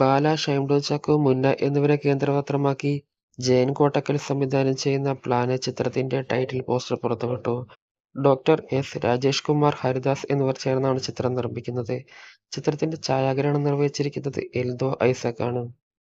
ബാല ഷൈംഡോ ചാക്കോ മുന്ന എന്നിവരെ കേന്ദ്രപാത്രമാക്കി ജയൻ കോട്ടക്കൽ സംവിധാനം ചെയ്യുന്ന പ്ലാന ചിത്രത്തിന്റെ ടൈറ്റിൽ പോസ്റ്റർ പുറത്തുവിട്ടു ഡോക്ടർ എസ് രാജേഷ് കുമാർ ഹരിദാസ് എന്നിവർ ചേർന്നാണ് ചിത്രം നിർമ്മിക്കുന്നത് ചിത്രത്തിന്റെ ഛായാഗ്രഹണം നിർവഹിച്ചിരിക്കുന്നത് എൽദോ ഐസക് ആണ്